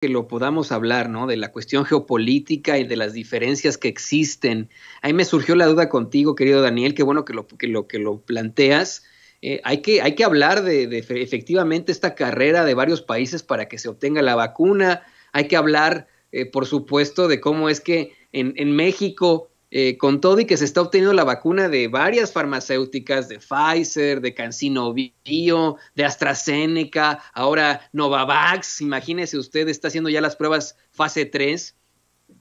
que lo podamos hablar, ¿no? De la cuestión geopolítica y de las diferencias que existen. Ahí me surgió la duda contigo, querido Daniel, qué bueno que lo que lo, planteas. Eh, hay, que, hay que hablar de, efectivamente esta carrera de varios países para que se obtenga la vacuna. Hay que hablar, eh, por supuesto, de cómo es que en, en México eh, con todo y que se está obteniendo la vacuna de varias farmacéuticas, de Pfizer, de Cancino Bio, de AstraZeneca, ahora Novavax, imagínese usted, está haciendo ya las pruebas fase 3.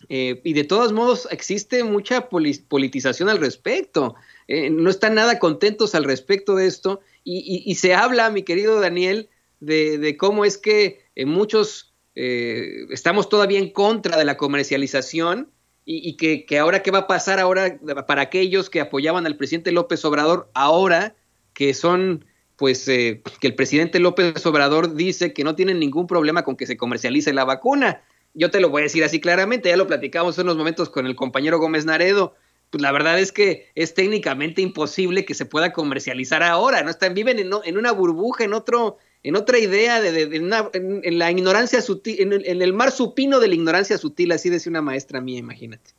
Eh, y de todos modos existe mucha politización al respecto. Eh, no están nada contentos al respecto de esto. Y, se habla, mi querido Daniel, de, de cómo es que muchos estamos todavía en contra de la comercialización y, que, ahora qué va a pasar ahora para aquellos que apoyaban al presidente López Obrador ahora que son pues eh, que el presidente López Obrador dice que no tienen ningún problema con que se comercialice la vacuna. Yo te lo voy a decir así claramente, ya lo platicamos en unos momentos con el compañero Gómez Naredo. Pues la verdad es que es técnicamente imposible que se pueda comercializar ahora, ¿no? Están, viven en, en una burbuja, en otro, en otra idea, de, en, la ignorancia sutil, en el, mar supino de la ignorancia sutil, así decía una maestra mía, imagínate.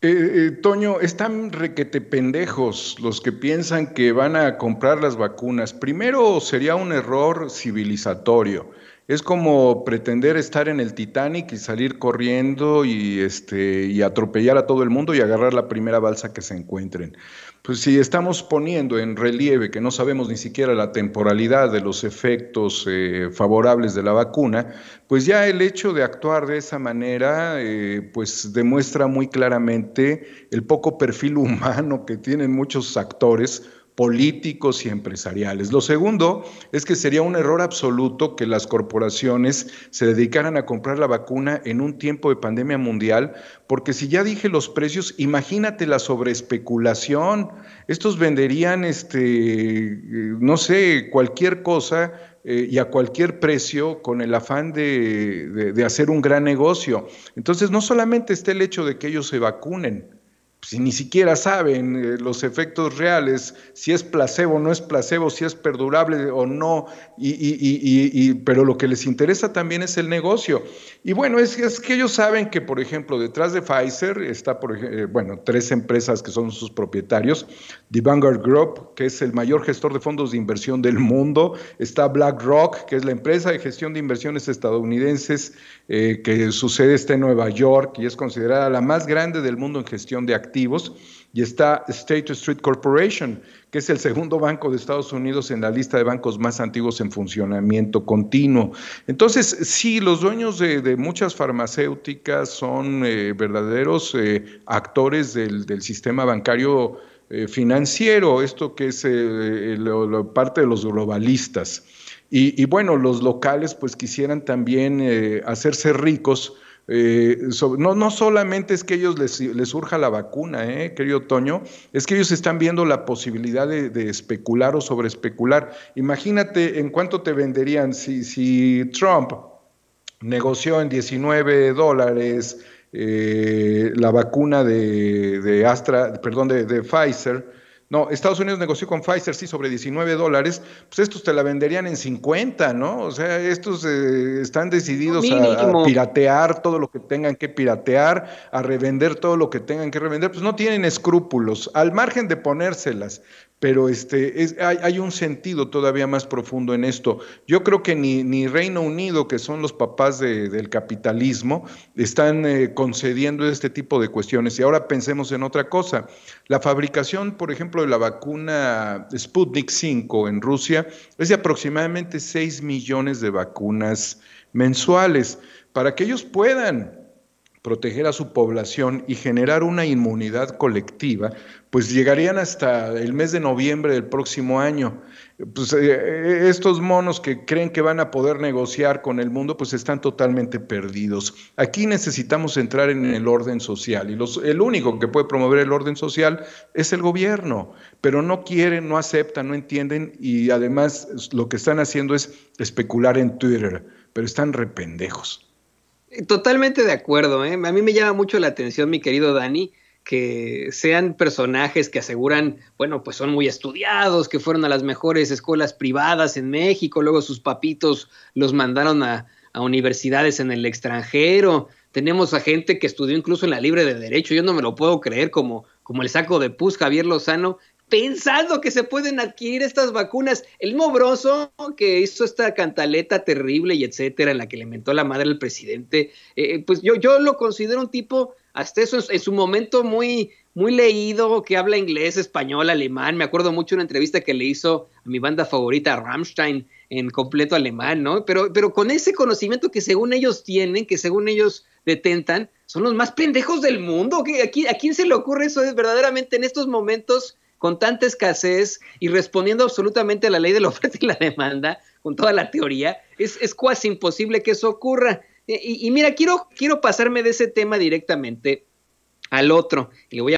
Eh, eh, Toño, están requete pendejos los que piensan que van a comprar las vacunas. Primero, sería un error civilizatorio es como pretender estar en el Titanic y salir corriendo y, este, y atropellar a todo el mundo y agarrar la primera balsa que se encuentren. Pues si estamos poniendo en relieve que no sabemos ni siquiera la temporalidad de los efectos eh, favorables de la vacuna, pues ya el hecho de actuar de esa manera eh, pues demuestra muy claramente el poco perfil humano que tienen muchos actores políticos y empresariales. Lo segundo es que sería un error absoluto que las corporaciones se dedicaran a comprar la vacuna en un tiempo de pandemia mundial, porque si ya dije los precios, imagínate la sobreespeculación. Estos venderían, este, eh, no sé, cualquier cosa eh, y a cualquier precio con el afán de hacer un gran negocio. Entonces, no solamente está el hecho de que ellos se vacunen, si pues, ni siquiera saben eh, los efectos reales, si es placebo, o no es placebo, si es perdurable o no, y, pero lo que les interesa también es el negocio. Y bueno, es, es que ellos saben que, por ejemplo, detrás de Pfizer está, por, eh, bueno, tres empresas que son sus propietarios, The Vanguard Group, que es el mayor gestor de fondos de inversión del mundo, está BlackRock, que es la empresa de gestión de inversiones estadounidenses, eh, que su sede está en Nueva York y es considerada la más grande del mundo en gestión de activos y está State Street Corporation, que es el segundo banco de Estados Unidos en la lista de bancos más antiguos en funcionamiento continuo. Entonces, sí, los dueños de, muchas farmacéuticas son eh, verdaderos eh, actores del, sistema bancario eh, financiero, esto que es parte de los globalistas. Y, y, bueno, los locales pues quisieran también hacerse ricos eh, no, solamente es que ellos les, surja la vacuna, eh, querido Toño, es que ellos están viendo la posibilidad de, especular o sobreespecular. Imagínate en cuánto te venderían si, si Trump negoció en 19 dólares eh, la vacuna de, Astra, perdón, de Pfizer no, Estados Unidos negoció con Pfizer, sí, sobre 19 dólares, pues estos te la venderían en 50, ¿no? O sea, estos eh, están decididos a, piratear todo lo que tengan que piratear, a revender todo lo que tengan que revender, pues no tienen escrúpulos, al margen de ponérselas, pero este, es, hay, un sentido todavía más profundo en esto. Yo creo que ni, ni Reino Unido, que son los papás del capitalismo, están eh, concediendo este tipo de cuestiones. Y ahora pensemos en otra cosa. La fabricación, por ejemplo, de la vacuna Sputnik 5 en Rusia es de aproximadamente 6 millones de vacunas mensuales para que ellos puedan proteger a su población y generar una inmunidad colectiva, pues llegarían hasta el mes de noviembre del próximo año. Pues, eh, estos monos que creen que van a poder negociar con el mundo, pues están totalmente perdidos. Aquí necesitamos entrar en el orden social y los, el único que puede promover el orden social es el gobierno, pero no quieren, no aceptan, no entienden y además lo que están haciendo es especular en Twitter, pero están rependejos. Totalmente de acuerdo, ¿eh? a mí me llama mucho la atención, mi querido Dani, que sean personajes que aseguran, bueno, pues son muy estudiados, que fueron a las mejores escuelas privadas en México, luego sus papitos los mandaron a, universidades en el extranjero. Tenemos a gente que estudió incluso en la Libre de Derecho, yo no me lo puedo creer, como, como el saco de pus Javier Lozano, pensando que se pueden adquirir estas vacunas. El mobroso que hizo esta cantaleta terrible y etcétera, en la que le mentó la madre al presidente, eh, pues yo, yo lo considero un tipo, hasta eso, en su momento muy, muy leído, que habla inglés, español, alemán. Me acuerdo mucho una entrevista que le hizo a mi banda favorita, Rammstein, en completo alemán, ¿no? Pero, pero con ese conocimiento que según ellos tienen, que según ellos detentan, son los más pendejos del mundo. ¿A quién, ¿A quién se le ocurre eso? verdaderamente en estos momentos con tanta escasez y respondiendo absolutamente a la ley de la oferta y la demanda, con toda la teoría, es, es casi imposible que eso ocurra. Y, mira, quiero, quiero pasarme de ese tema directamente al otro. Y voy a